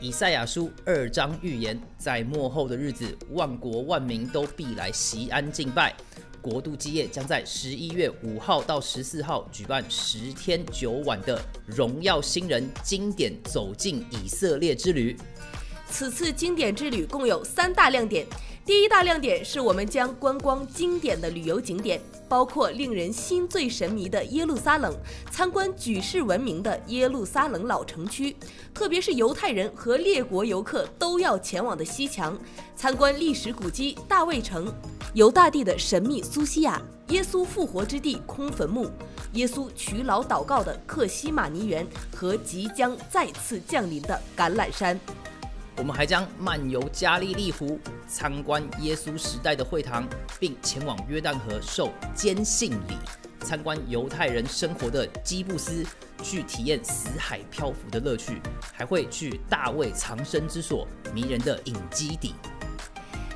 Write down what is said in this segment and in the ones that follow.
以赛亚书二章预言，在末后的日子，万国万民都必来西安敬拜。国度基业将在十一月五号到十四号举办十天九晚的荣耀新人经典走进以色列之旅。此次经典之旅共有三大亮点。第一大亮点是我们将观光经典的旅游景点，包括令人心醉神迷的耶路撒冷，参观举世闻名的耶路撒冷老城区，特别是犹太人和列国游客都要前往的西墙，参观历史古迹大卫城、犹大地的神秘苏西亚、耶稣复活之地空坟墓、耶稣取老祷告的克西马尼园和即将再次降临的橄榄山。我们还将漫游加利利湖，参观耶稣时代的会堂，并前往约旦河受坚信礼，参观犹太人生活的基布斯，去体验死海漂浮的乐趣，还会去大卫藏身之所迷人的隐基底。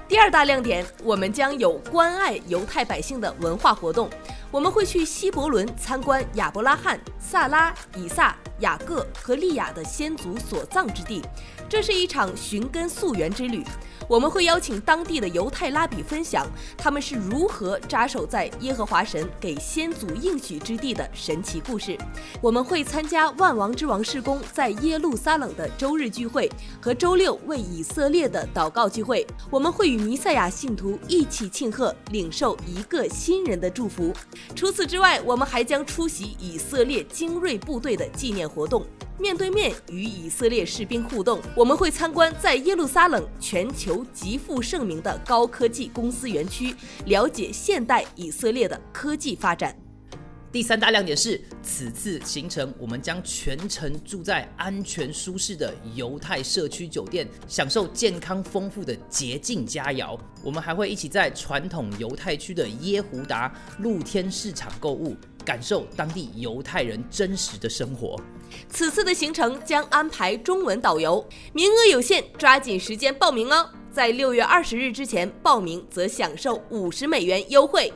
第二大亮点，我们将有关爱犹太百姓的文化活动。我们会去希伯伦参观亚伯拉罕、萨拉、以撒、雅各和利亚的先祖所葬之地，这是一场寻根溯源之旅。我们会邀请当地的犹太拉比分享他们是如何扎守在耶和华神给先祖应许之地的神奇故事。我们会参加万王之王世公在耶路撒冷的周日聚会和周六为以色列的祷告聚会。我们会与弥赛亚信徒一起庆贺，领受一个新人的祝福。除此之外，我们还将出席以色列精锐部队的纪念活动，面对面与以色列士兵互动。我们会参观在耶路撒冷全球极负盛名的高科技公司园区，了解现代以色列的科技发展。第三大亮点是，此次行程我们将全程住在安全舒适的犹太社区酒店，享受健康丰富的洁净佳肴。我们还会一起在传统犹太区的耶胡达露天市场购物，感受当地犹太人真实的生活。此次的行程将安排中文导游，名额有限，抓紧时间报名哦！在六月二十日之前报名，则享受五十美元优惠。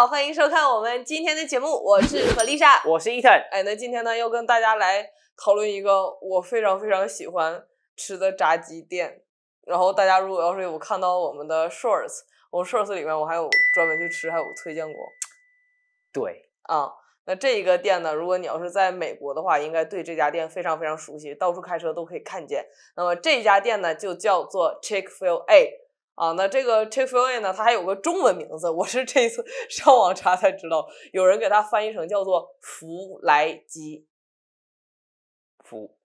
好，欢迎收看我们今天的节目，我是何丽莎，我是伊坦。哎，那今天呢，要跟大家来讨论一个我非常非常喜欢吃的炸鸡店。然后大家如果要是有看到我们的 shorts，我 shorts 里面我还有专门去吃，还有推荐过。对，啊，那这一个店呢，如果你要是在美国的话，应该对这家店非常非常熟悉，到处开车都可以看见。那么这家店呢，就叫做 Chick-fil-A。啊，那这个 Chick-fil-A 呢，它还有个中文名字，我是这一次 上网查才知道，有人给它翻译成叫做“福来基”，福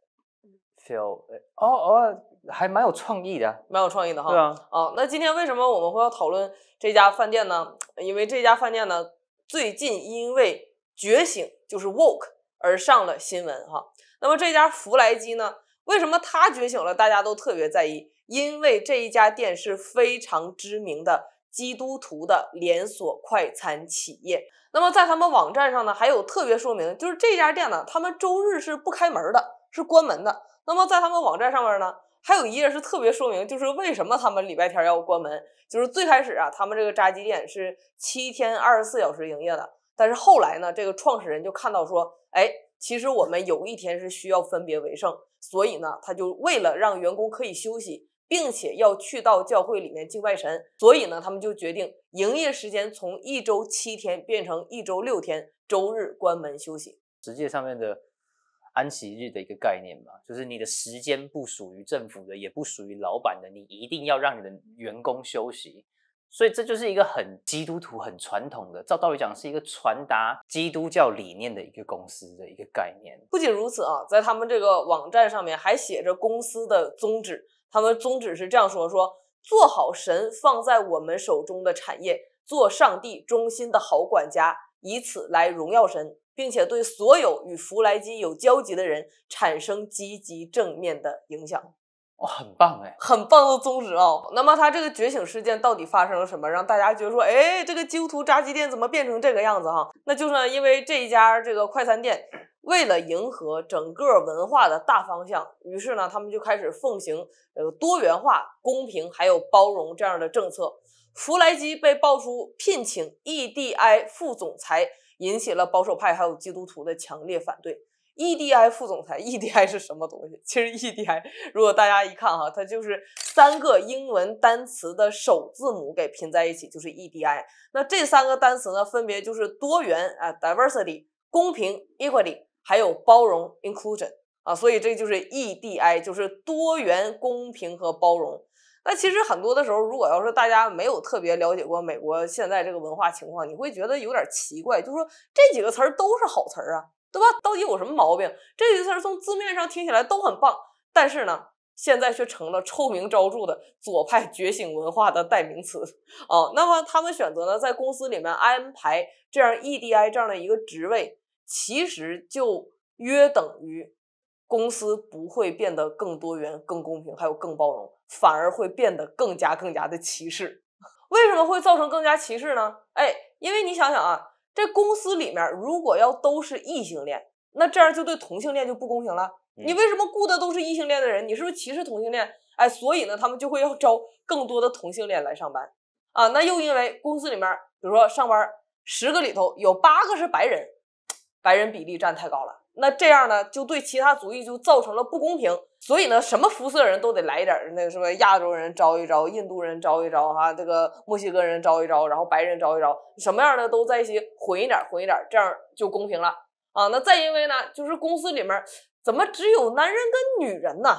f i l l 哦哦，还蛮有创意的，蛮有创意的哈。对啊。啊，那今天为什么我们会要讨论这家饭店呢？因为这家饭店呢，最近因为觉醒，就是 woke，而上了新闻哈。那么这家福来基呢，为什么它觉醒了，大家都特别在意？因为这一家店是非常知名的基督徒的连锁快餐企业。那么在他们网站上呢，还有特别说明，就是这家店呢，他们周日是不开门的，是关门的。那么在他们网站上面呢，还有一页是特别说明，就是为什么他们礼拜天要关门。就是最开始啊，他们这个炸鸡店是七天二十四小时营业的，但是后来呢，这个创始人就看到说，哎，其实我们有一天是需要分别为胜，所以呢，他就为了让员工可以休息。并且要去到教会里面敬拜神，所以呢，他们就决定营业时间从一周七天变成一周六天，周日关门休息。实际上面的安息日的一个概念嘛，就是你的时间不属于政府的，也不属于老板的，你一定要让你的员工休息。所以这就是一个很基督徒、很传统的，照道理讲是一个传达基督教理念的一个公司的一个概念。不仅如此啊，在他们这个网站上面还写着公司的宗旨。他们宗旨是这样说：说做好神放在我们手中的产业，做上帝中心的好管家，以此来荣耀神，并且对所有与弗莱基有交集的人产生积极正面的影响。哇，很棒哎，很棒的宗旨哦。那么他这个觉醒事件到底发生了什么，让大家觉得说，哎，这个基督徒炸鸡店怎么变成这个样子哈？那就是因为这一家这个快餐店。为了迎合整个文化的大方向，于是呢，他们就开始奉行呃多元化、公平还有包容这样的政策。弗莱基被爆出聘请 EDI 副总裁，引起了保守派还有基督徒的强烈反对。EDI 副总裁，EDI 是什么东西？其实 EDI，如果大家一看哈，它就是三个英文单词的首字母给拼在一起，就是 EDI。那这三个单词呢，分别就是多元啊 （diversity）、公平 e q u i t y 还有包容 inclusion 啊，所以这就是 E D I，就是多元、公平和包容。那其实很多的时候，如果要是大家没有特别了解过美国现在这个文化情况，你会觉得有点奇怪，就说这几个词儿都是好词儿啊，对吧？到底有什么毛病？这几个词儿从字面上听起来都很棒，但是呢，现在却成了臭名昭著的左派觉醒文化的代名词啊。那么他们选择呢，在公司里面安排这样 E D I 这样的一个职位。其实就约等于，公司不会变得更多元、更公平，还有更包容，反而会变得更加更加的歧视。为什么会造成更加歧视呢？哎，因为你想想啊，这公司里面如果要都是异性恋，那这样就对同性恋就不公平了。你为什么雇的都是异性恋的人？你是不是歧视同性恋？哎，所以呢，他们就会要招更多的同性恋来上班啊。那又因为公司里面，比如说上班十个里头有八个是白人。白人比例占太高了，那这样呢，就对其他族裔就造成了不公平。所以呢，什么肤色人都得来一点，那个什么亚洲人招一招，印度人招一招，哈，这个墨西哥人招一招，然后白人招一招，什么样的都在一起混一点，混一点，这样就公平了啊。那再因为呢，就是公司里面怎么只有男人跟女人呢？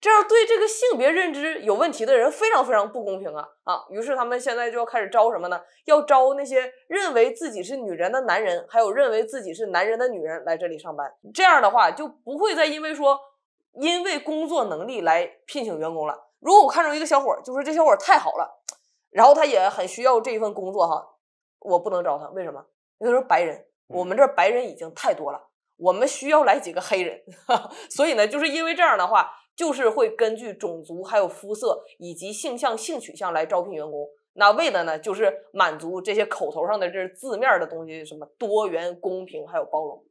这样对这个性别认知有问题的人非常非常不公平啊啊！于是他们现在就要开始招什么呢？要招那些认为自己是女人的男人，还有认为自己是男人的女人来这里上班。这样的话就不会再因为说因为工作能力来聘请员工了。如果我看中一个小伙，就是这小伙太好了，然后他也很需要这一份工作哈，我不能招他，为什么？因为他说白人，我们这白人已经太多了，我们需要来几个黑人。所以呢，就是因为这样的话。就是会根据种族、还有肤色以及性向、性取向来招聘员工，那为的呢，就是满足这些口头上的、这是字面的东西，什么多元、公平还有包容。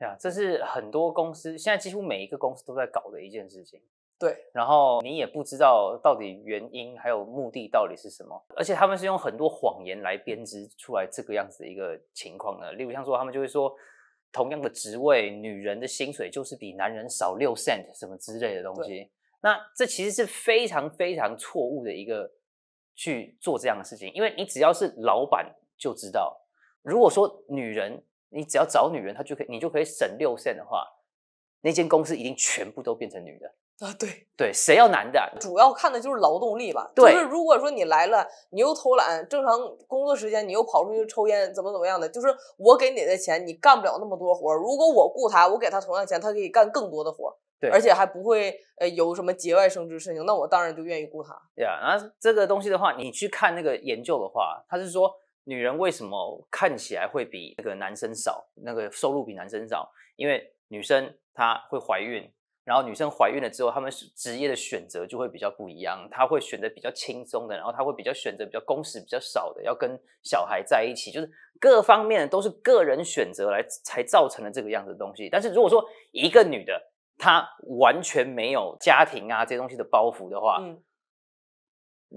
呀，这是很多公司现在几乎每一个公司都在搞的一件事情。对，然后你也不知道到底原因还有目的到底是什么，而且他们是用很多谎言来编织出来这个样子的一个情况的。例如像说，他们就会说。同样的职位，女人的薪水就是比男人少六 cent 什么之类的东西。那这其实是非常非常错误的一个去做这样的事情，因为你只要是老板就知道，如果说女人，你只要找女人，她就可以你就可以省六 cent 的话，那间公司一定全部都变成女的。啊，对对，谁要男的？主要看的就是劳动力吧。对，就是如果说你来了，你又偷懒，正常工作时间你又跑出去抽烟，怎么怎么样的？就是我给你的钱，你干不了那么多活儿。如果我雇他，我给他同样钱，他可以干更多的活儿，对，而且还不会呃有什么节外生枝事情。那我当然就愿意雇他。对啊，那这个东西的话，你去看那个研究的话，他是说女人为什么看起来会比那个男生少，那个收入比男生少，因为女生她会怀孕。然后女生怀孕了之后，她们职业的选择就会比较不一样，她会选择比较轻松的，然后她会比较选择比较工时比较少的，要跟小孩在一起，就是各方面都是个人选择来才造成了这个样子的东西。但是如果说一个女的她完全没有家庭啊这些东西的包袱的话，嗯，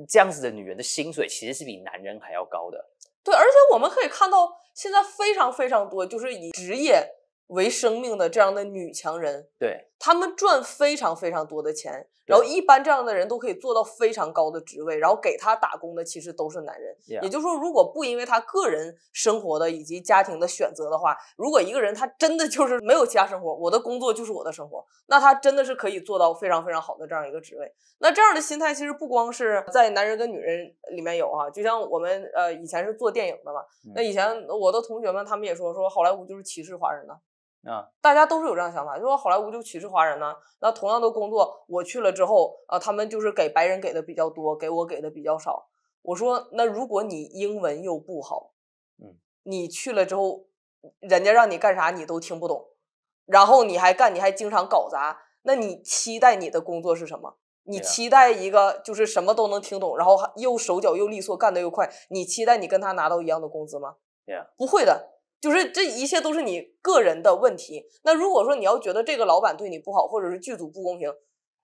这样子的女人的薪水其实是比男人还要高的。对，而且我们可以看到现在非常非常多就是以职业为生命的这样的女强人，对。他们赚非常非常多的钱，然后一般这样的人都可以做到非常高的职位，然后给他打工的其实都是男人。也就是说，如果不因为他个人生活的以及家庭的选择的话，如果一个人他真的就是没有其他生活，我的工作就是我的生活，那他真的是可以做到非常非常好的这样一个职位。那这样的心态其实不光是在男人跟女人里面有啊，就像我们呃以前是做电影的嘛，那以前我的同学们他们也说说好莱坞就是歧视华人呢。啊，大家都是有这样想法，就说好莱坞就歧视华人呢。那同样的工作，我去了之后，啊，他们就是给白人给的比较多，给我给的比较少。我说，那如果你英文又不好，嗯，你去了之后，人家让你干啥你都听不懂，然后你还干，你还经常搞砸，那你期待你的工作是什么？你期待一个就是什么都能听懂，然后又手脚又利索，干的又快。你期待你跟他拿到一样的工资吗？Yeah，不会的。就是这一切都是你个人的问题。那如果说你要觉得这个老板对你不好，或者是剧组不公平，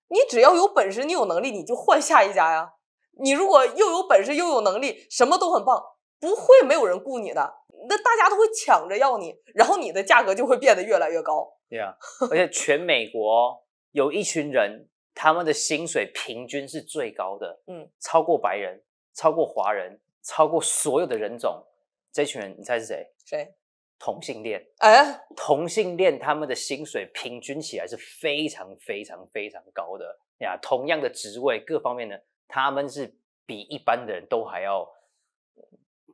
你只要有本事，你有能力，你就换下一家呀。你如果又有本事又有能力，什么都很棒，不会没有人雇你的。那大家都会抢着要你，然后你的价格就会变得越来越高。对呀，而且全美国有一群人，他们的薪水平均是最高的，嗯，超过白人，超过华人，超过所有的人种。这群人，你猜是谁？谁？同性恋，哎，同性恋他们的薪水平均起来是非常非常非常高的呀。同样的职位，各方面呢，他们是比一般的人都还要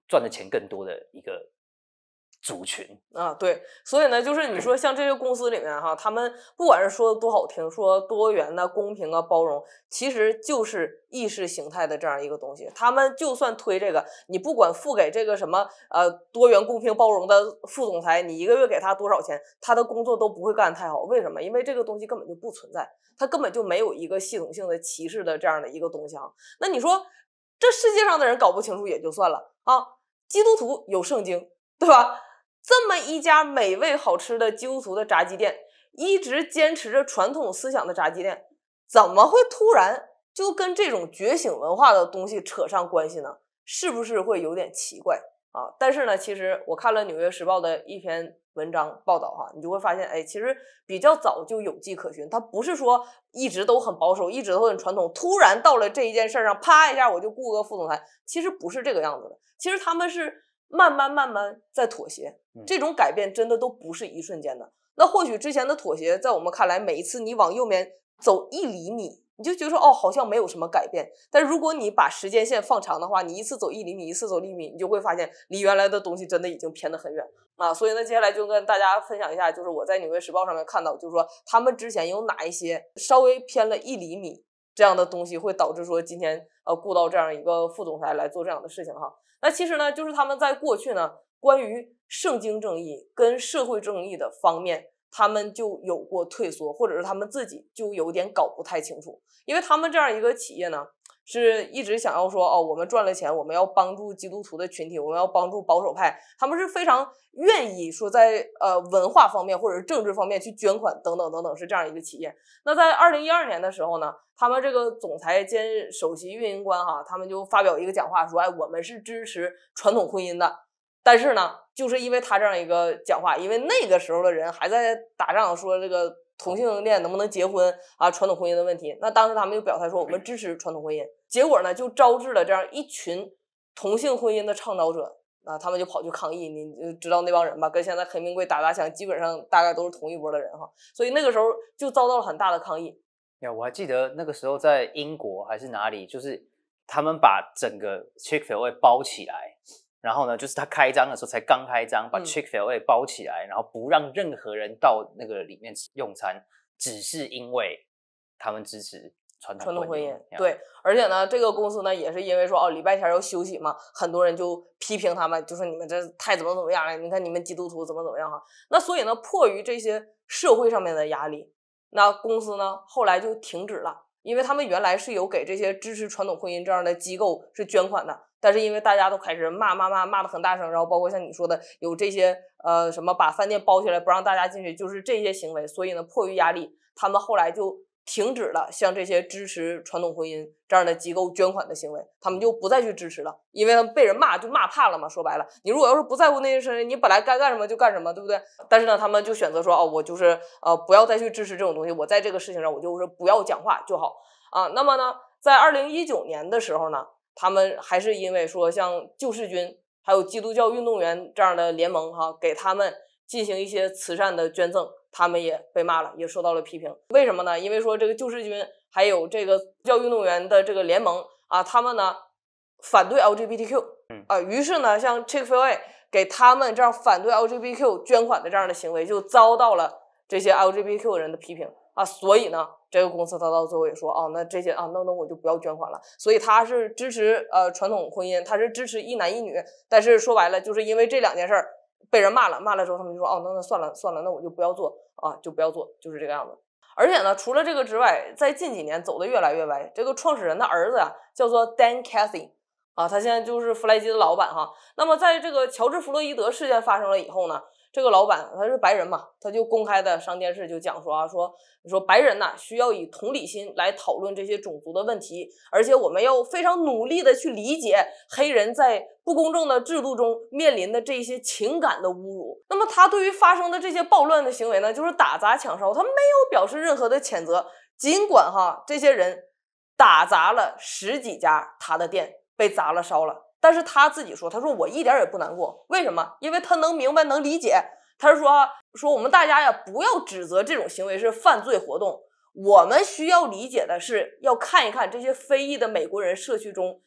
赚的钱更多的一个。族群啊，对，所以呢，就是你说像这些公司里面哈，他们不管是说的多好听，说多元的、公平啊、包容，其实就是意识形态的这样一个东西。他们就算推这个，你不管付给这个什么呃多元、公平、包容的副总裁，你一个月给他多少钱，他的工作都不会干太好。为什么？因为这个东西根本就不存在，他根本就没有一个系统性的歧视的这样的一个东西啊。那你说这世界上的人搞不清楚也就算了啊，基督徒有圣经，对吧？这么一家美味好吃的基督徒的炸鸡店，一直坚持着传统思想的炸鸡店，怎么会突然就跟这种觉醒文化的东西扯上关系呢？是不是会有点奇怪啊？但是呢，其实我看了《纽约时报》的一篇文章报道，哈，你就会发现，哎，其实比较早就有迹可循。它不是说一直都很保守，一直都很传统，突然到了这一件事上，啪一下我就雇个副总裁，其实不是这个样子的。其实他们是慢慢慢慢在妥协。这种改变真的都不是一瞬间的。那或许之前的妥协，在我们看来，每一次你往右面走一厘米，你就觉得说哦，好像没有什么改变。但如果你把时间线放长的话，你一次走一厘米，一次走厘米，你就会发现，离原来的东西真的已经偏得很远啊。所以呢，接下来就跟大家分享一下，就是我在《纽约时报》上面看到，就是说他们之前有哪一些稍微偏了一厘米这样的东西，会导致说今天呃雇到这样一个副总裁来做这样的事情哈。那其实呢，就是他们在过去呢。关于圣经正义跟社会正义的方面，他们就有过退缩，或者是他们自己就有点搞不太清楚，因为他们这样一个企业呢，是一直想要说哦，我们赚了钱，我们要帮助基督徒的群体，我们要帮助保守派，他们是非常愿意说在呃文化方面或者是政治方面去捐款等等等等，是这样一个企业。那在二零一二年的时候呢，他们这个总裁兼首席运营官哈，他们就发表一个讲话说，哎，我们是支持传统婚姻的。但是呢，就是因为他这样一个讲话，因为那个时候的人还在打仗，说这个同性恋能不能结婚啊，传统婚姻的问题。那当时他们就表态说，我们支持传统婚姻。结果呢，就招致了这样一群同性婚姻的倡导者啊，他们就跑去抗议。就知道那帮人吧？跟现在黑命贵打砸抢，基本上大概都是同一波的人哈。所以那个时候就遭到了很大的抗议。呀，我还记得那个时候在英国还是哪里，就是他们把整个 c h i c k f i e l d 包起来。然后呢，就是他开张的时候才刚开张，把 Chick Fil A 包起来，然后不让任何人到那个里面用餐，只是因为他们支持传传统婚姻。对，而且呢，这个公司呢也是因为说哦礼拜天要休息嘛，很多人就批评他们，就是你们这太怎么怎么样了？你看你们基督徒怎么怎么样哈？那所以呢，迫于这些社会上面的压力，那公司呢后来就停止了，因为他们原来是有给这些支持传统婚姻这样的机构是捐款的。但是因为大家都开始骂骂骂骂的很大声，然后包括像你说的有这些呃什么把饭店包起来不让大家进去，就是这些行为，所以呢，迫于压力，他们后来就停止了向这些支持传统婚姻这样的机构捐款的行为，他们就不再去支持了，因为他们被人骂就骂怕了嘛。说白了，你如果要是不在乎那些事情，你本来该干什么就干什么，对不对？但是呢，他们就选择说哦，我就是呃不要再去支持这种东西，我在这个事情上我就是不要讲话就好啊。那么呢，在二零一九年的时候呢。他们还是因为说像救世军还有基督教运动员这样的联盟哈，给他们进行一些慈善的捐赠，他们也被骂了，也受到了批评。为什么呢？因为说这个救世军还有这个教运动员的这个联盟啊，他们呢反对 LGBTQ，啊，于是呢，像 Chick Fil A 给他们这样反对 LGBTQ 捐款的这样的行为，就遭到了这些 LGBTQ 人的批评啊，所以呢。这个公司他到最后也说哦，那这些啊，那那我就不要捐款了。所以他是支持呃传统婚姻，他是支持一男一女。但是说白了，就是因为这两件事儿被人骂了，骂了之后他们就说哦，那那算了算了，那我就不要做啊，就不要做，就是这个样子。而且呢，除了这个之外，在近几年走得越来越歪。这个创始人的儿子啊，叫做 Dan Cathy，啊，他现在就是弗莱基的老板哈。那么在这个乔治弗洛伊德事件发生了以后呢？这个老板他是白人嘛，他就公开的上电视就讲说啊，说说白人呐需要以同理心来讨论这些种族的问题，而且我们要非常努力的去理解黑人在不公正的制度中面临的这些情感的侮辱。那么他对于发生的这些暴乱的行为呢，就是打砸抢烧，他没有表示任何的谴责，尽管哈这些人打砸了十几家他的店，被砸了烧了。但是他自己说：“他说我一点也不难过，为什么？因为他能明白，能理解。他是说，说我们大家呀，不要指责这种行为是犯罪活动。我们需要理解的是，要看一看这些非裔的美国人社区中，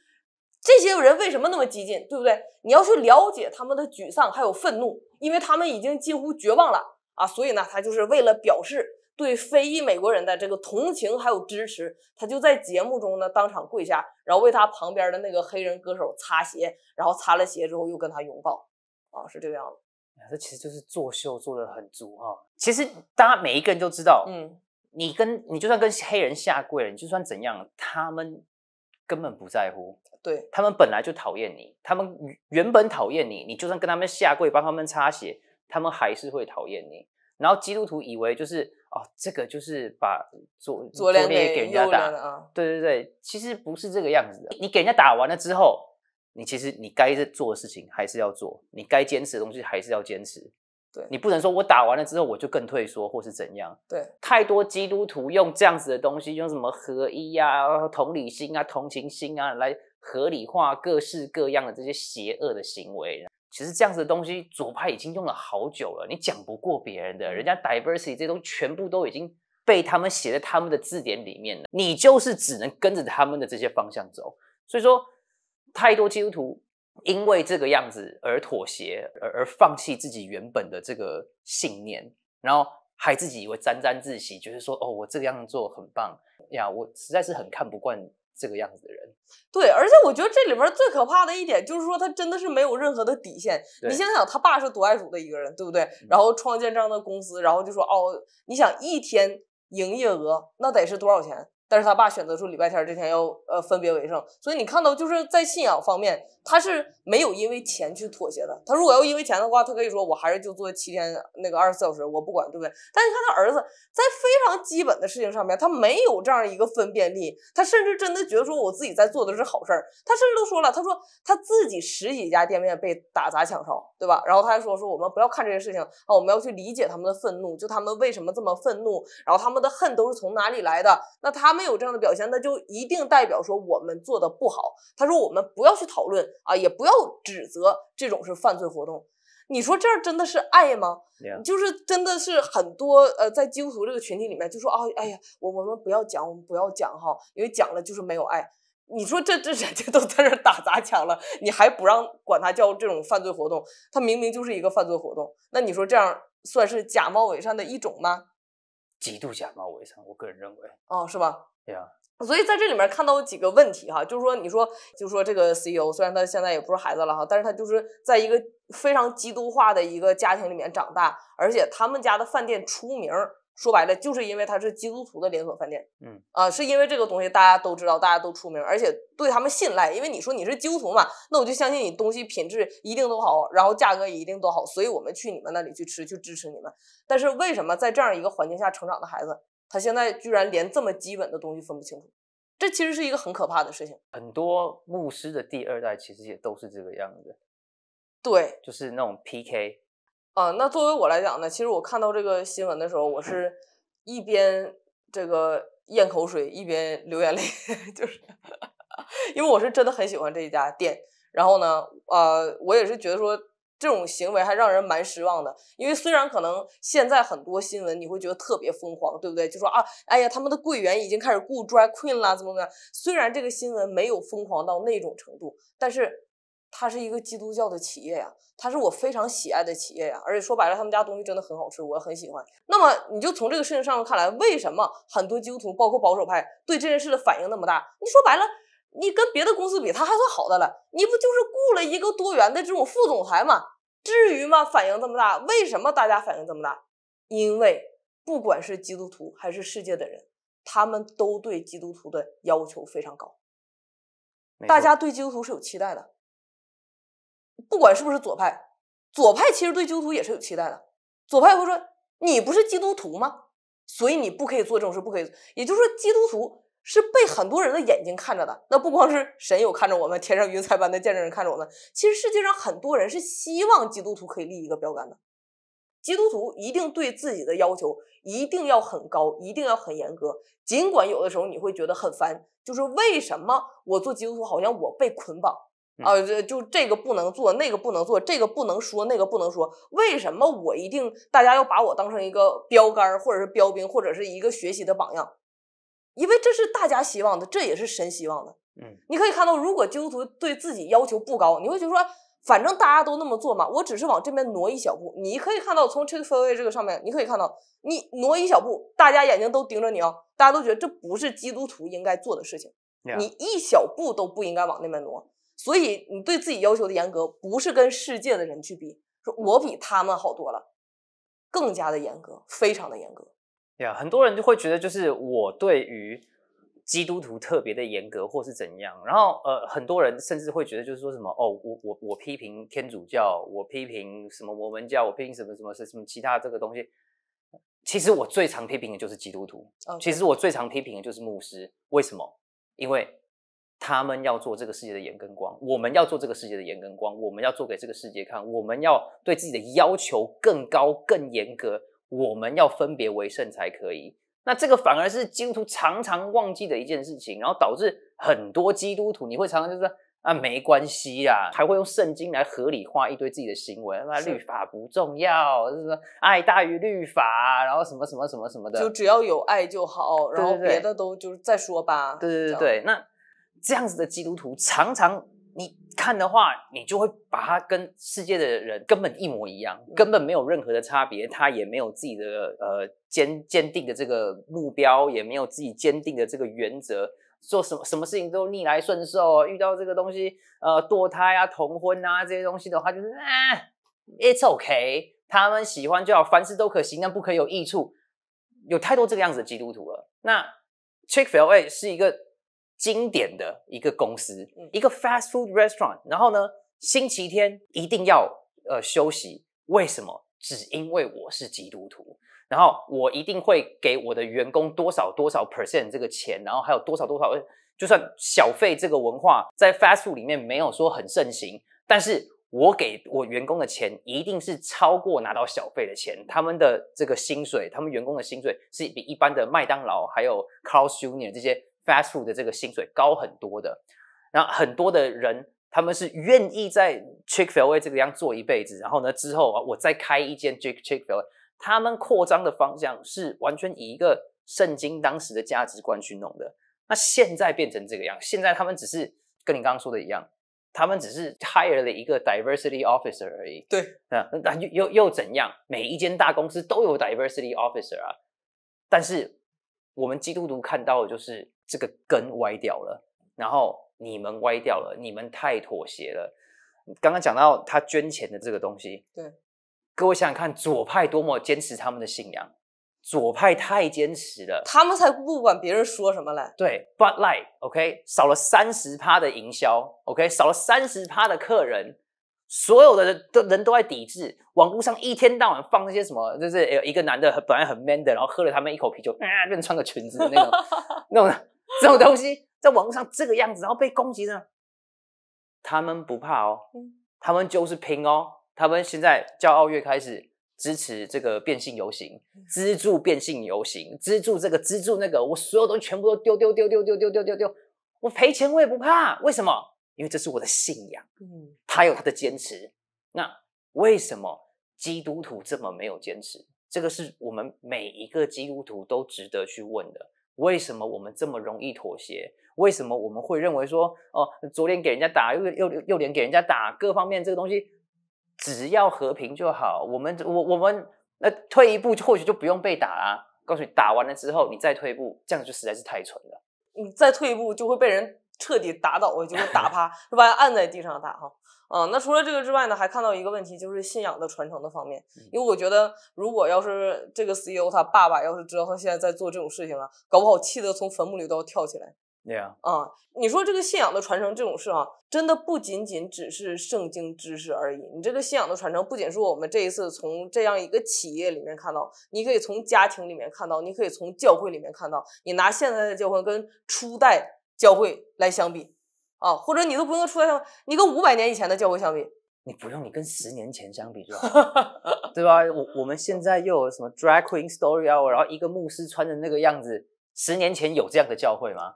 这些人为什么那么激进，对不对？你要去了解他们的沮丧还有愤怒，因为他们已经近乎绝望了啊！所以呢，他就是为了表示。”对非裔美国人的这个同情还有支持，他就在节目中呢当场跪下，然后为他旁边的那个黑人歌手擦鞋，然后擦了鞋之后又跟他拥抱，啊，是这个样子。这其实就是作秀做的很足哈。其实大家每一个人都知道，嗯，你跟你就算跟黑人下跪了，你就算怎样，他们根本不在乎，对他们本来就讨厌你，他们原本讨厌你，你就算跟他们下跪帮他们擦鞋，他们还是会讨厌你。然后基督徒以为就是哦，这个就是把左左脸给人家打。对对对，其实不是这个样子的。你给人家打完了之后，你其实你该做的事情还是要做，你该坚持的东西还是要坚持。对你不能说我打完了之后我就更退缩或是怎样。对，太多基督徒用这样子的东西，用什么合一呀、同理心啊、同情心啊来合理化各式各样的这些邪恶的行为。其实这样子的东西，左派已经用了好久了，你讲不过别人的，人家 diversity 这东西全部都已经被他们写在他们的字典里面了，你就是只能跟着他们的这些方向走。所以说，太多基督徒因为这个样子而妥协，而而放弃自己原本的这个信念，然后还自己以为沾沾自喜，觉得说哦，我这个样做很棒呀，我实在是很看不惯这个样子的人，对，而且我觉得这里面最可怕的一点就是说，他真的是没有任何的底线。你想想，他爸是独爱主的一个人，对不对？然后创建这样的公司，然后就说哦，你想一天营业额那得是多少钱？但是他爸选择说礼拜天这天要呃分别为圣，所以你看到就是在信仰方面他是没有因为钱去妥协的。他如果要因为钱的话，他可以说我还是就做七天那个二十四小时，我不管，对不对？但你看他儿子在非常基本的事情上面，他没有这样一个分辨力，他甚至真的觉得说我自己在做的是好事儿。他甚至都说了，他说他自己十几家店面被打砸抢烧，对吧？然后他还说说我们不要看这些事情啊，我们要去理解他们的愤怒，就他们为什么这么愤怒，然后他们的恨都是从哪里来的？那他们。有这样的表现，那就一定代表说我们做的不好。他说我们不要去讨论啊，也不要指责这种是犯罪活动。你说这儿真的是爱吗？就是真的是很多呃，在基督徒这个群体里面就说啊，哎呀，我我们不要讲，我们不要讲哈，因为讲了就是没有爱。你说这这人家都在这打砸抢了，你还不让管他叫这种犯罪活动？他明明就是一个犯罪活动。那你说这样算是假冒伪善的一种吗？极度假冒伪善，我个人认为。哦，是吧？对呀，所以在这里面看到几个问题哈，就是说，你说，就说这个 CEO，虽然他现在也不是孩子了哈，但是他就是在一个非常基督化的一个家庭里面长大，而且他们家的饭店出名。说白了，就是因为它是基督徒的连锁饭店，嗯啊，是因为这个东西大家都知道，大家都出名，而且对他们信赖，因为你说你是基督徒嘛，那我就相信你东西品质一定都好，然后价格也一定都好，所以我们去你们那里去吃，去支持你们。但是为什么在这样一个环境下成长的孩子，他现在居然连这么基本的东西分不清楚？这其实是一个很可怕的事情。很多牧师的第二代其实也都是这个样子，对，就是那种 PK。啊，那作为我来讲呢，其实我看到这个新闻的时候，我是一边这个咽口水，一边流眼泪，就是，因为我是真的很喜欢这一家店。然后呢，呃，我也是觉得说这种行为还让人蛮失望的。因为虽然可能现在很多新闻你会觉得特别疯狂，对不对？就说啊，哎呀，他们的柜员已经开始雇 drag queen 啦，怎么怎么。样？虽然这个新闻没有疯狂到那种程度，但是。它是一个基督教的企业呀，它是我非常喜爱的企业呀，而且说白了，他们家东西真的很好吃，我很喜欢。那么，你就从这个事情上面看来，为什么很多基督徒，包括保守派，对这件事的反应那么大？你说白了，你跟别的公司比，他还算好的了。你不就是雇了一个多元的这种副总裁吗？至于吗？反应这么大，为什么大家反应这么大？因为不管是基督徒还是世界的人，他们都对基督徒的要求非常高，大家对基督徒是有期待的。不管是不是左派，左派其实对基督徒也是有期待的。左派会说：“你不是基督徒吗？所以你不可以做这种事，不可以。”也就是说，基督徒是被很多人的眼睛看着的。那不光是神有看着我们，天上云彩般的见证人看着我们。其实世界上很多人是希望基督徒可以立一个标杆的。基督徒一定对自己的要求一定要很高，一定要很严格。尽管有的时候你会觉得很烦，就是为什么我做基督徒好像我被捆绑？啊，这就这个不能做，那个不能做，这个不能说，那个不能说。为什么我一定大家要把我当成一个标杆儿，或者是标兵，或者是一个学习的榜样？因为这是大家希望的，这也是神希望的。嗯，你可以看到，如果基督徒对自己要求不高，你会觉得说，反正大家都那么做嘛，我只是往这边挪一小步。你可以看到，从这个氛围这个上面，你可以看到你挪一小步，大家眼睛都盯着你啊，大家都觉得这不是基督徒应该做的事情，你一小步都不应该往那边挪。所以你对自己要求的严格，不是跟世界的人去比，说我比他们好多了，更加的严格，非常的严格呀。很多人就会觉得，就是我对于基督徒特别的严格，或是怎样。然后呃，很多人甚至会觉得，就是说什么哦，我我我批评天主教，我批评什么摩门教，我批评什么什么什什么其他这个东西。其实我最常批评的就是基督徒，其实我最常批评的就是牧师。为什么？因为。他们要做这个世界的眼跟光，我们要做这个世界的眼跟光，我们要做给这个世界看，我们要对自己的要求更高、更严格，我们要分别为圣才可以。那这个反而是基督徒常常忘记的一件事情，然后导致很多基督徒你会常常就说啊，没关系啦，还会用圣经来合理化一堆自己的行为，那律法不重要，就是爱大于律法，然后什么什么什么什么的，就只要有爱就好，然后别的都就是再说吧。对对对，那。这样子的基督徒常常，你看的话，你就会把他跟世界的人根本一模一样，根本没有任何的差别，他也没有自己的呃坚坚定的这个目标，也没有自己坚定的这个原则，做什么什么事情都逆来顺受，遇到这个东西呃堕胎啊、同婚啊这些东西的话，就是啊，it's okay，他们喜欢就好，凡事都可行，但不可以有益处。有太多这个样子的基督徒了。那 Chick Fil A 是一个。经典的一个公司，一个 fast food restaurant。然后呢，星期天一定要呃休息。为什么？只因为我是基督徒。然后我一定会给我的员工多少多少 percent 这个钱，然后还有多少多少，就算小费这个文化在 fast food 里面没有说很盛行，但是我给我员工的钱一定是超过拿到小费的钱。他们的这个薪水，他们员工的薪水是比一般的麦当劳还有 Carl's Junior 这些。fast food 的这个薪水高很多的，然后很多的人他们是愿意在 Chick Fil A 这个样做一辈子，然后呢之后啊，我再开一间 Chick Chick Fil A，他们扩张的方向是完全以一个圣经当时的价值观去弄的，那现在变成这个样，现在他们只是跟你刚刚说的一样，他们只是 hired 了一个 diversity officer 而已，对，那那又又怎样？每一间大公司都有 diversity officer 啊，但是我们基督徒看到的就是。这个根歪掉了，然后你们歪掉了，你们太妥协了。刚刚讲到他捐钱的这个东西，对，各位想想看，左派多么坚持他们的信仰，左派太坚持了，他们才不管别人说什么嘞。对，But like OK，少了三十趴的营销，OK，少了三十趴的客人，所有的人都都在抵制，网络上一天到晚放那些什么，就是有一个男的本来很 man 的，然后喝了他们一口啤酒，啊，变穿个裙子的那种，那种。这种东西在网络上这个样子，然后被攻击呢？他们不怕哦，他们就是拼哦。他们现在叫奥月开始支持这个变性游行，资助变性游行，资助这个资助那个。我所有东西全部都丢丢丢丢丢丢丢丢丢，我赔钱我也不怕。为什么？因为这是我的信仰。嗯，他有他的坚持。那为什么基督徒这么没有坚持？这个是我们每一个基督徒都值得去问的。为什么我们这么容易妥协？为什么我们会认为说，哦，左脸给人家打，右右右脸给人家打，各方面这个东西，只要和平就好。我们我我们那退一步，或许就不用被打啊。告诉你，打完了之后，你再退一步，这样就实在是太蠢了。你再退一步，就会被人彻底打倒，就会打趴，就把他按在地上打哈。啊，那除了这个之外呢，还看到一个问题，就是信仰的传承的方面。因为我觉得，如果要是这个 CEO 他爸爸要是知道他现在在做这种事情啊，搞不好气得从坟墓里都要跳起来。对呀。啊，你说这个信仰的传承这种事啊，真的不仅仅只是圣经知识而已。你这个信仰的传承，不仅是我们这一次从这样一个企业里面看到，你可以从家庭里面看到，你可以从教会里面看到。你拿现在的教会跟初代教会来相比。啊，或者你都不用出来，你跟五百年以前的教会相比，你不用你跟十年前相比就好，对吧？我我们现在又有什么 drag queen story 啊，然后一个牧师穿成那个样子，十年前有这样的教会吗？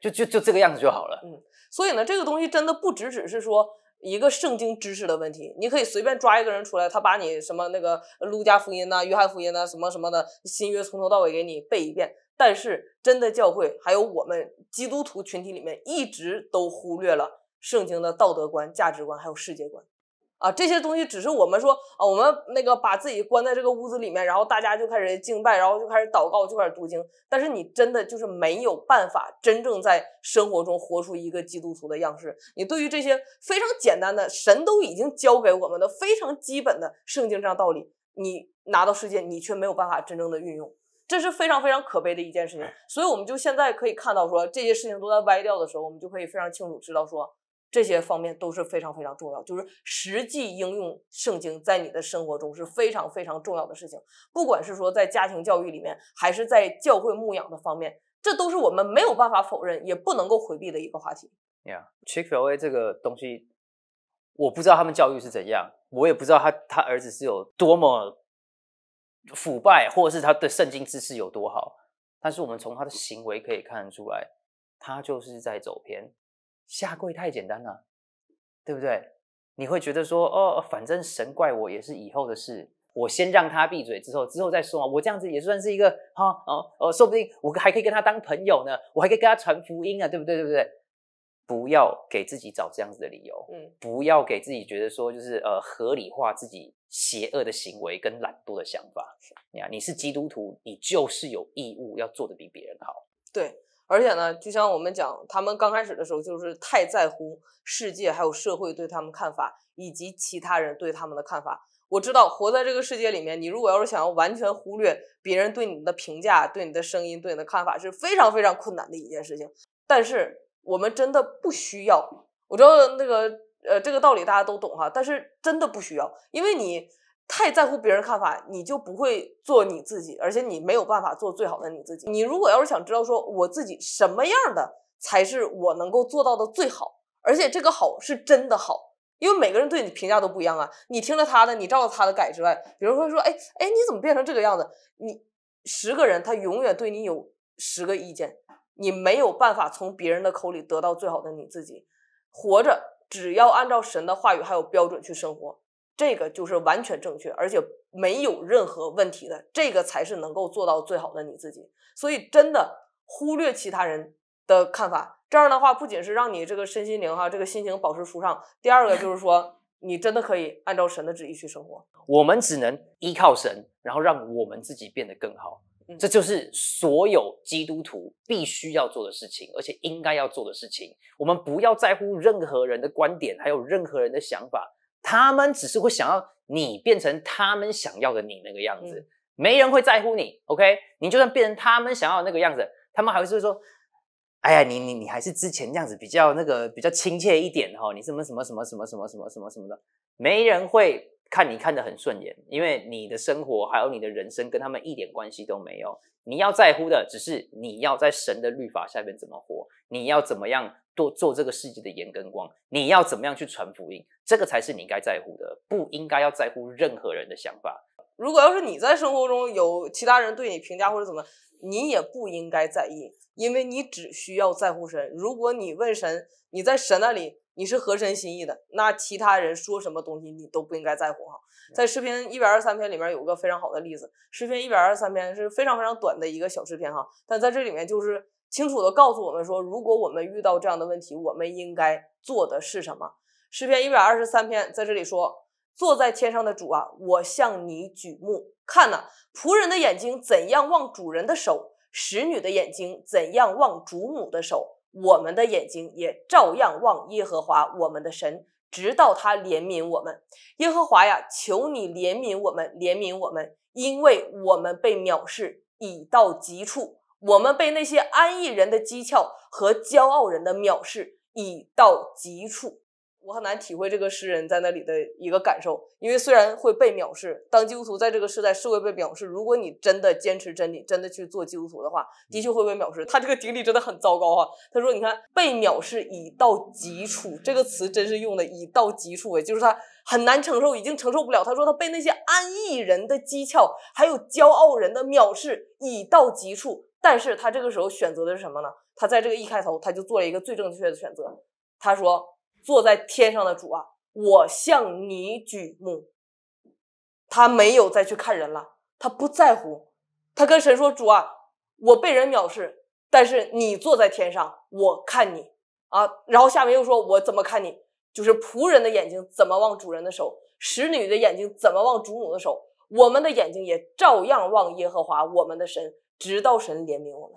就就就这个样子就好了。嗯，所以呢，这个东西真的不只只是说一个圣经知识的问题，你可以随便抓一个人出来，他把你什么那个路加福音呐、约翰福音呐、什么什么的新约从头到尾给你背一遍。但是，真的教会还有我们基督徒群体里面，一直都忽略了圣经的道德观、价值观还有世界观啊！这些东西只是我们说啊，我们那个把自己关在这个屋子里面，然后大家就开始敬拜，然后就开始祷告，就开始读经。但是你真的就是没有办法真正在生活中活出一个基督徒的样式。你对于这些非常简单的神都已经教给我们的非常基本的圣经上样道理，你拿到世界，你却没有办法真正的运用。这是非常非常可悲的一件事情，所以我们就现在可以看到，说这些事情都在歪掉的时候，我们就可以非常清楚知道，说这些方面都是非常非常重要，就是实际应用圣经在你的生活中是非常非常重要的事情，不管是说在家庭教育里面，还是在教会牧养的方面，这都是我们没有办法否认，也不能够回避的一个话题。Yeah，Chick Fil A 这个东西，我不知道他们教育是怎样，我也不知道他他儿子是有多么。腐败，或者是他对圣经知识有多好，但是我们从他的行为可以看得出来，他就是在走偏。下跪太简单了，对不对？你会觉得说，哦，反正神怪我也是以后的事，我先让他闭嘴之后，之后再说啊。我这样子也算是一个哈哦哦，说不定我还可以跟他当朋友呢，我还可以跟他传福音啊，对不对？对不对？不要给自己找这样子的理由，嗯，不要给自己觉得说就是呃合理化自己邪恶的行为跟懒惰的想法。你看，你是基督徒，你就是有义务要做的比别人好。对，而且呢，就像我们讲，他们刚开始的时候就是太在乎世界还有社会对他们看法，以及其他人对他们的看法。我知道，活在这个世界里面，你如果要是想要完全忽略别人对你的评价、对你的声音、对你的看法，是非常非常困难的一件事情。但是。我们真的不需要，我知道那个呃，这个道理大家都懂哈，但是真的不需要，因为你太在乎别人看法，你就不会做你自己，而且你没有办法做最好的你自己。你如果要是想知道说我自己什么样的才是我能够做到的最好，而且这个好是真的好，因为每个人对你评价都不一样啊。你听了他的，你照着他的改之外，比如说说哎哎，你怎么变成这个样子？你十个人他永远对你有十个意见。你没有办法从别人的口里得到最好的你自己，活着只要按照神的话语还有标准去生活，这个就是完全正确，而且没有任何问题的，这个才是能够做到最好的你自己。所以真的忽略其他人的看法，这样的话不仅是让你这个身心灵哈这个心情保持舒畅，第二个就是说你真的可以按照神的旨意去生活。我们只能依靠神，然后让我们自己变得更好。这就是所有基督徒必须要做的事情，而且应该要做的事情。我们不要在乎任何人的观点，还有任何人的想法。他们只是会想要你变成他们想要的你那个样子。没人会在乎你，OK？你就算变成他们想要那个样子，他们还是会说：“哎呀，你你你还是之前那样子比较那个比较亲切一点哈。”你什么什么什么什么什么什么什么的，没人会。看你看得很顺眼，因为你的生活还有你的人生跟他们一点关系都没有。你要在乎的只是你要在神的律法下面怎么活，你要怎么样做做这个世界的盐跟光，你要怎么样去传福音，这个才是你该在乎的，不应该要在乎任何人的想法。如果要是你在生活中有其他人对你评价或者怎么，你也不应该在意，因为你只需要在乎神。如果你问神，你在神那里。你是合身心意的，那其他人说什么东西你都不应该在乎哈。在诗篇一百二十三篇里面有个非常好的例子，诗篇一百二十三篇是非常非常短的一个小诗篇哈，但在这里面就是清楚的告诉我们说，如果我们遇到这样的问题，我们应该做的是什么。诗篇一百二十三篇在这里说，坐在天上的主啊，我向你举目，看呐，仆人的眼睛怎样望主人的手，使女的眼睛怎样望主母的手。我们的眼睛也照样望耶和华我们的神，直到他怜悯我们。耶和华呀，求你怜悯我们，怜悯我们，因为我们被藐视已到极处，我们被那些安逸人的讥诮和骄傲人的藐视已到极处。我很难体会这个诗人在那里的一个感受，因为虽然会被藐视，当基督徒在这个时代，是会被藐视。如果你真的坚持真理，真的去做基督徒的话，的确会被藐视。他这个经历真的很糟糕啊！他说：“你看，被藐视已到极处。”这个词真是用的已到极处也就是他很难承受，已经承受不了。他说他被那些安逸人的讥诮，还有骄傲人的藐视已到极处。但是他这个时候选择的是什么呢？他在这个一开头，他就做了一个最正确的选择。他说。坐在天上的主啊，我向你举目。他没有再去看人了，他不在乎。他跟神说：“主啊，我被人藐视，但是你坐在天上，我看你啊。”然后下面又说：“我怎么看你？就是仆人的眼睛怎么望主人的手，使女的眼睛怎么望主母的手，我们的眼睛也照样望耶和华我们的神，直到神怜悯我们。”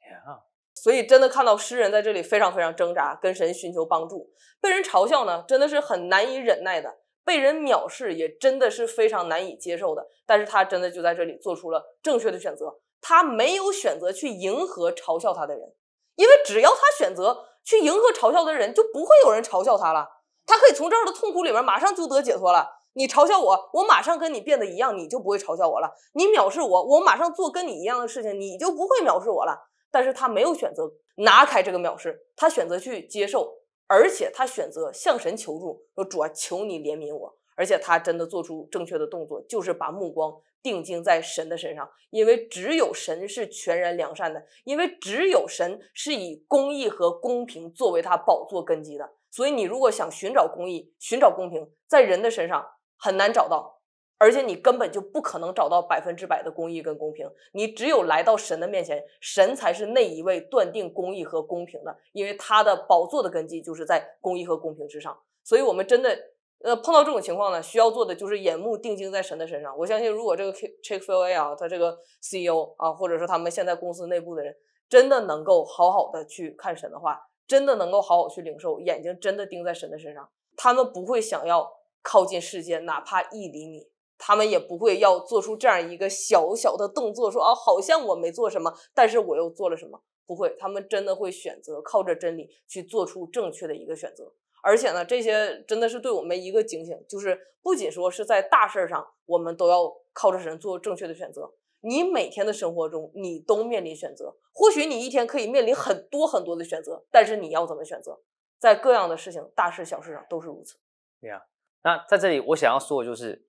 yeah. 所以，真的看到诗人在这里非常非常挣扎，跟神寻求帮助，被人嘲笑呢，真的是很难以忍耐的；被人藐视，也真的是非常难以接受的。但是他真的就在这里做出了正确的选择，他没有选择去迎合嘲笑他的人，因为只要他选择去迎合嘲笑的人，就不会有人嘲笑他了。他可以从这儿的痛苦里面马上就得解脱了。你嘲笑我，我马上跟你变得一样，你就不会嘲笑我了；你藐视我，我马上做跟你一样的事情，你就不会藐视我了。但是他没有选择拿开这个藐视，他选择去接受，而且他选择向神求助，说主啊，求你怜悯我。而且他真的做出正确的动作，就是把目光定睛在神的身上，因为只有神是全然良善的，因为只有神是以公义和公平作为他宝座根基的。所以你如果想寻找公义、寻找公平，在人的身上很难找到。而且你根本就不可能找到百分之百的公义跟公平，你只有来到神的面前，神才是那一位断定公义和公平的，因为他的宝座的根基就是在公义和公平之上。所以，我们真的，呃，碰到这种情况呢，需要做的就是眼目定睛在神的身上。我相信，如果这个 Chick Fil A 啊，他这个 CEO 啊，或者是他们现在公司内部的人，真的能够好好的去看神的话，真的能够好好去领受，眼睛真的盯在神的身上，他们不会想要靠近世界哪怕一厘米。他们也不会要做出这样一个小小的动作，说啊，好像我没做什么，但是我又做了什么？不会，他们真的会选择靠着真理去做出正确的一个选择。而且呢，这些真的是对我们一个警醒，就是不仅说是在大事上，我们都要靠着神做正确的选择。你每天的生活中，你都面临选择，或许你一天可以面临很多很多的选择，但是你要怎么选择？在各样的事情，大事小事上都是如此。对呀，那在这里我想要说的就是。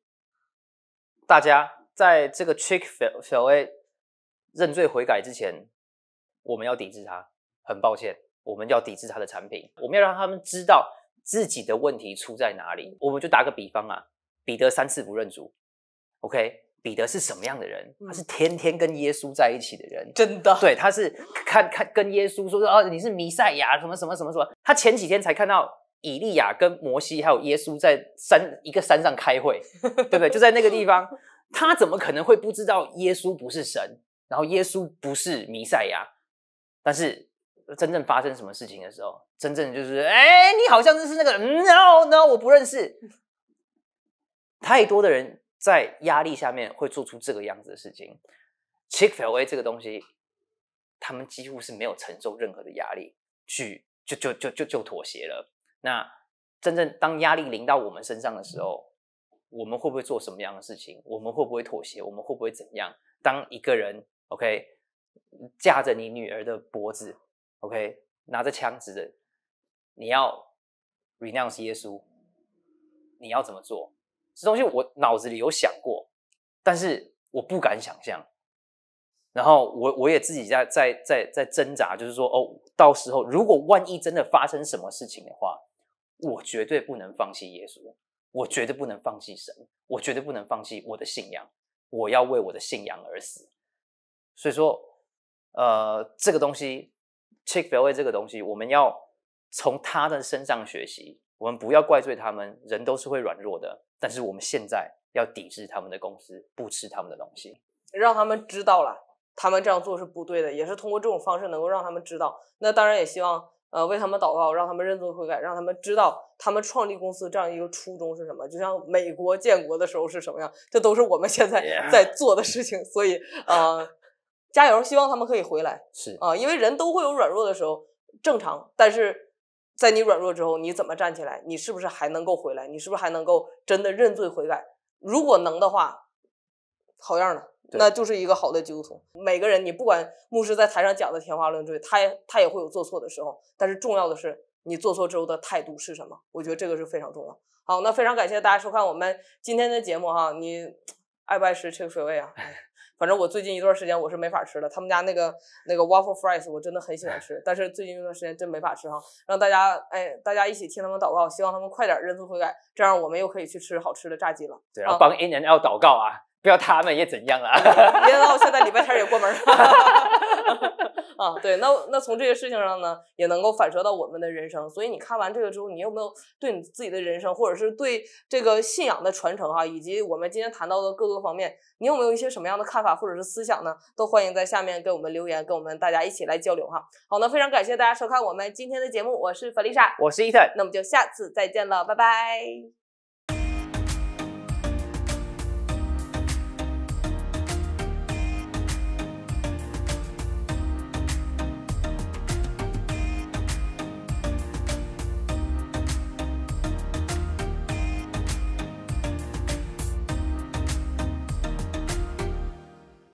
大家在这个 Trick f i 小 A 认罪悔改之前，我们要抵制他。很抱歉，我们要抵制他的产品，我们要让他们知道自己的问题出在哪里。我们就打个比方啊，彼得三次不认主，OK？彼得是什么样的人？他是天天跟耶稣在一起的人，真的。对，他是看看跟耶稣说说哦，你是弥赛亚什么什么什么什么。他前几天才看到。以利亚跟摩西还有耶稣在山一个山上开会，对不对？就在那个地方，他怎么可能会不知道耶稣不是神？然后耶稣不是弥赛亚？但是真正发生什么事情的时候，真正就是哎，你好像就是那个，n o no，我不认识。太多的人在压力下面会做出这个样子的事情。Chick Fil A 这个东西，他们几乎是没有承受任何的压力，去就就就就就妥协了。那真正当压力临到我们身上的时候，我们会不会做什么样的事情？我们会不会妥协？我们会不会怎样？当一个人 OK 架着你女儿的脖子，OK 拿着枪指着，你要 renounce 耶稣，你要怎么做？这东西我脑子里有想过，但是我不敢想象。然后我我也自己在在在在挣扎，就是说哦，到时候如果万一真的发生什么事情的话。我绝对不能放弃耶稣，我绝对不能放弃神，我绝对不能放弃我的信仰。我要为我的信仰而死。所以说，呃，这个东西，Chick Fil A 这个东西，我们要从他的身上学习。我们不要怪罪他们，人都是会软弱的。但是我们现在要抵制他们的公司，不吃他们的东西，让他们知道了，他们这样做是不对的，也是通过这种方式能够让他们知道。那当然也希望。呃，为他们祷告，让他们认罪悔改，让他们知道他们创立公司这样一个初衷是什么，就像美国建国的时候是什么样，这都是我们现在在做的事情。所以，呃，加油，希望他们可以回来。是啊，因为人都会有软弱的时候，正常。但是在你软弱之后，你怎么站起来？你是不是还能够回来？你是不是还能够真的认罪悔改？如果能的话，好样的。那就是一个好的基督徒。每个人，你不管牧师在台上讲的天花乱坠，他也他也会有做错的时候。但是重要的是你做错之后的态度是什么？我觉得这个是非常重要。好，那非常感谢大家收看我们今天的节目哈。你爱不爱吃这个水味啊？反正我最近一段时间我是没法吃了。他们家那个那个 waffle fries 我真的很喜欢吃，但是最近一段时间真没法吃哈。让大家哎，大家一起听他们祷告，希望他们快点认罪悔改，这样我们又可以去吃好吃的炸鸡了。对，帮 n n 要祷告啊。不要他们也怎样了，别到现在礼拜天也过门儿。啊，对，那那从这些事情上呢，也能够反射到我们的人生。所以你看完这个之后，你有没有对你自己的人生，或者是对这个信仰的传承啊，以及我们今天谈到的各个方面，你有没有一些什么样的看法或者是思想呢？都欢迎在下面给我们留言，跟我们大家一起来交流哈。好，那非常感谢大家收看我们今天的节目，我是粉丽莎，我是伊泰，那我们就下次再见了，拜拜。